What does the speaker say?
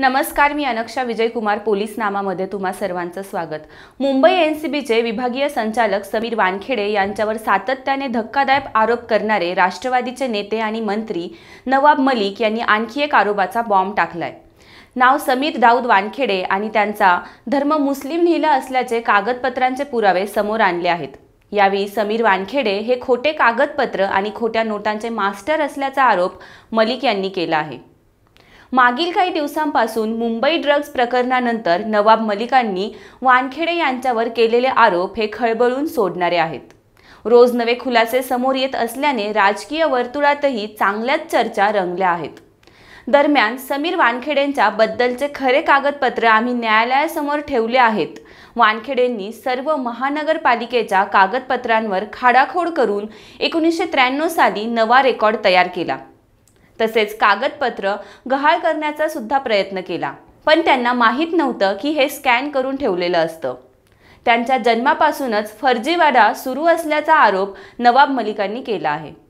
नमस्कार मी अनक्षा विजयकुमार पोलीस नामामध्ये तुम्हा सर्वांचं स्वागत मुंबई एन सी बीचे विभागीय संचालक समीर वानखेडे यांच्यावर सातत्याने धक्कादायक आरोप करणारे राष्ट्रवादीचे नेते आणि मंत्री नवाब मलिक यांनी आणखी एक आरोपाचा बॉम्ब टाकलाय नाव समीर दाऊद वानखेडे आणि त्यांचा धर्म मुस्लिम लिहिला असल्याचे कागदपत्रांचे पुरावे समोर आणले आहेत यावेळी समीर वानखेडे हे खोटे कागदपत्र आणि खोट्या नोटांचे मास्टर असल्याचा आरोप मलिक यांनी केला आहे मागील काही दिवसांपासून मुंबई ड्रग्ज प्रकरणानंतर नवाब मलिकांनी वानखेडे यांच्यावर केलेले आरोप हे खळबळून सोडणारे आहेत रोज नवे खुलासे समोर येत असल्याने राजकीय वर्तुळातही चांगल्याच चर्चा रंगल्या आहेत दरम्यान समीर वानखेडेंच्या बद्दलचे खरे कागदपत्र आम्ही न्यायालयासमोर ठेवले आहेत वानखेडेंनी सर्व महानगरपालिकेच्या कागदपत्रांवर खाडाखोड करून एकोणीसशे त्र्याण्णव साली नवा रेकॉर्ड तयार केला तसेच कागदपत्र गहाळ करण्याचा सुद्धा प्रयत्न केला पण त्यांना माहीत नव्हतं की हे स्कॅन करून ठेवलेलं असतं त्यांच्या जन्मापासूनच फर्जीवाडा सुरू असल्याचा आरोप नवाब मलिकांनी केला आहे